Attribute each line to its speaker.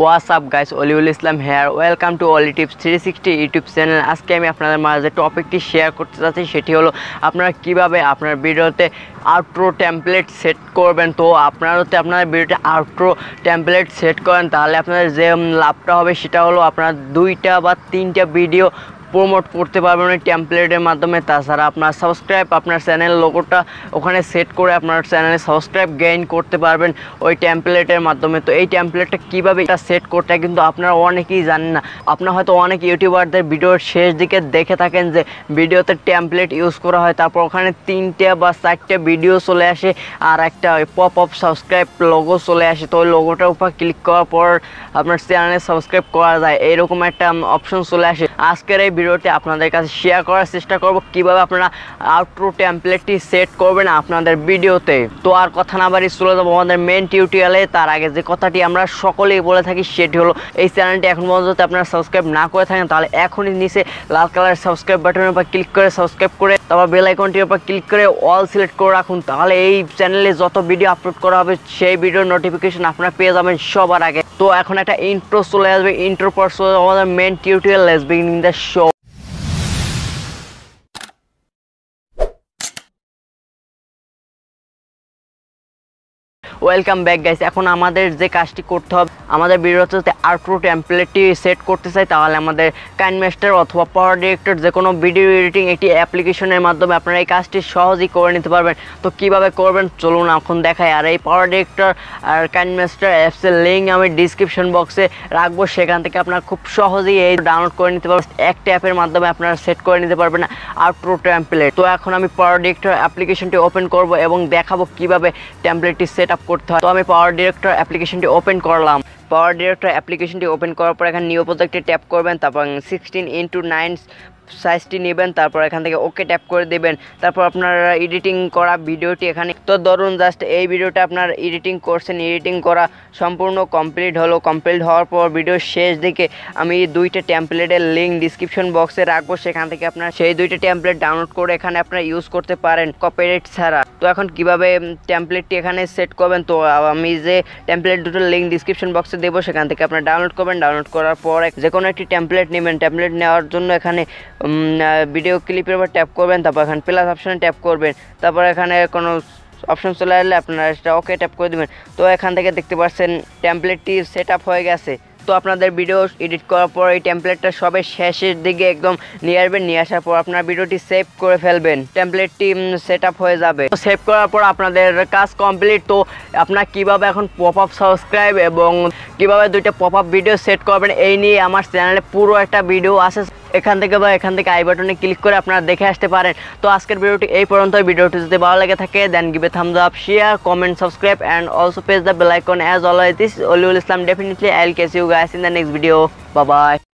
Speaker 1: was up guys Oliul Islam here welcome to Oli tips three sixty YouTube channel আজকে আমি আপনাদের মাঝে টপিকটি শেয়ার করতে চাচ্ছি সেটি হলো আপনারা কিভাবে আপনার ভিডিওতে আউট্রো ট্যাম্পলেট সেট করবেন তো আপনারা তো আপনার ভিডিওতে আউট্রো ট্যাম্পলেট সেট করেন তাহলে আপনাদের যে লাভটা হবে সেটা হলো আপনার দুইটা বা তিনটা ভিডিও প্রমোট করতে পারবেন ওই ট্যাম্পলেটের মাধ্যমে তাছাড়া আপনার সাবস্ক্রাইব আপনার চ্যানেল লোগোটা ওখানে সেট করে আপনার চ্যানেলে সাবস্ক্রাইব গেইন করতে পারবেন ওই ট্যাম্পলেটের মাধ্যমে তো এই ট্যাম্পলেটটা কীভাবে এটা সেট করতে কিন্তু আপনারা অনেকেই জানেন না আপনারা হয়তো অনেক ইউটিউবারদের ভিডিওর শেষ দিকে দেখে থাকেন যে ভিডিওতে ট্যাম্পলেট ইউজ করা হয় তারপর ওখানে তিনটে বা চারটে ভিডিও চলে আসে আর একটা ওই পপ আপ সাবস্ক্রাইব লোগো চলে আসে তো ওই লোগোটার উপর ক্লিক করার পর আপনার চ্যানেলে সাবস্ক্রাইব করা যায় এরকম একটা অপশন চলে আসে আজকের এই ভিডিওটি আপনাদের কাছে শেয়ার করার চেষ্টা করব কিভাবে আপনারা আউটরু ট্যাম্পলেটটি সেট করবেন আপনাদের ভিডিওতে তো আর কথা না বাড়ি চলে যাবো আমাদের মেন টিউটোরিয়ালে তার আগে যে কথাটি আমরা সকলেই বলে থাকি সেটি হলো এই চ্যানেলটি এখন পর্যন্ত আপনারা সাবস্ক্রাইব না করে থাকেন তাহলে এখনই নিচে লাল কালার সাবস্ক্রাইব বাটনের উপর ক্লিক করে সাবস্ক্রাইব করে তারপর বেল আইকনটির উপর ক্লিক করে অল সিলেক্ট করে রাখুন তাহলে এই চ্যানেলে যত ভিডিও আপলোড করা হবে সেই ভিডিওর নোটিফিকেশন আপনারা পেয়ে যাবেন সবার আগে তো এখন একটা ইন্ট্রো চলে আসবে ইন্ট্রো পর চলে আমাদের main tutorial let's beginning the show welcome back guys এখন আমাদের যে কাজটি করতে হবে আমাদের ভিডিওতে আর প্রো ট্যাম্পলেটটি সেট করতে চাই তাহলে আমাদের কাইনমেস্টার অথবা পাওয়ার ডিরেক্টর যে কোনো ভিডিও এডিটিং একটি অ্যাপ্লিকেশনের মাধ্যমে আপনারা এই কাজটি সহজেই করে নিতে পারবেন তো কিভাবে করবেন চলুন এখন দেখায় আর এই পাওয়ার ডিরেক্টর আর কাইনমেস্টার অ্যাপসের লিঙ্ক আমি ডিসক্রিপশন বক্সে রাখবো সেখান থেকে আপনারা খুব সহজেই এই ডাউনলোড করে নিতে পারবেন একটা অ্যাপের মাধ্যমে আপনারা সেট করে নিতে পারবেন আর প্রো ট্যাম্পলেট তো এখন আমি পাওয়ার ডিরেক্টর অ্যাপ্লিকেশনটি ওপেন করব এবং দেখাবো কিভাবে ট্যাম্পলেটটি সেট করতে হয় তো আমি পাওয়ার ডিরেক্টর অ্যাপ্লিকেশনটি ওপেন করলাম পাওয়ার ডিরেক্টর অ্যাপ্লিকেশনটি ওপেন করার পর এখানে নিউ প্রজেক্টে ট্যাপ করবেন তারপর সিক্সটিন ইন্টু নাইন সাইজটি নেবেন তারপর এখান থেকে ওকে ট্যাপ করে দেবেন তারপর আপনার এডিটিং করা ভিডিওটি এখানে তো ধরুন জাস্ট এই ভিডিওটা আপনার এডিটিং করছেন এডিটিং করা সম্পূর্ণ কমপ্লিট হলো কমপ্লিট হওয়ার পর ভিডিওর শেষ দিকে আমি দুইটা ট্যাম্পলেটের লিঙ্ক ডিসক্রিপশন বক্সে রাখবো সেখান থেকে আপনার সেই দুইটা ট্যাম্পলেট ডাউনলোড করে এখানে আপনার ইউজ করতে পারেন কপিরাইট ছাড়া তো এখন কিভাবে ট্যাম্পলেটটি এখানে সেট করবেন তো আমি যে ট্যাম্পলেট দুটোর লিঙ্ক ডিসক্রিপশন বক্সে দেবো সেখান থেকে আপনার ডাউনলোড করবেন ডাউনলোড করার পর যে কোনো একটি ট্যাম্পলেট নেবেন ট্যাম্পলেট নেওয়ার জন্য এখানে ভিডিও ক্লিপের উপর ট্যাপ করবেন তারপর এখানে প্লাস অপশানে ট্যাপ করবেন তারপর এখানে কোনো অপশন চলে আসলে আপনারা সেটা ওকে ট্যাপ করে দেবেন তো এখান থেকে দেখতে পাচ্ছেন ট্যাম্পলেটটি সেট হয়ে গেছে তো আপনাদের ভিডিও এডিট করার পর এই ট্যাম্পলেটটা সবে শেষের দিকে একদম নিয়ে আসবেন নিয়ে আসার পর আপনার ভিডিওটি সেভ করে ফেলবেন ট্যাম্পলেটটি সেট হয়ে যাবে তো সেভ করার পর আপনাদের কাজ কমপ্লিট তো আপনার কিভাবে এখন পপ আপ সাবস্ক্রাইব এবং কিভাবে দুইটা পপ আপ ভিডিও সেট করবেন এই নিয়ে আমার চ্যানেলে পুরো একটা ভিডিও আছে এখান থেকে বা এখান থেকে আই বাটনে ক্লিক করে আপনারা দেখে আসতে পারেন তো আজকের ভিডিওটি এই পর্যন্ত ভিডিওটি যদি ভালো লাগে থাকে then give thumbs up share comment subscribe and also press the bell icon as always this Oliul Islam definitely I will catch you guys in the next video bye by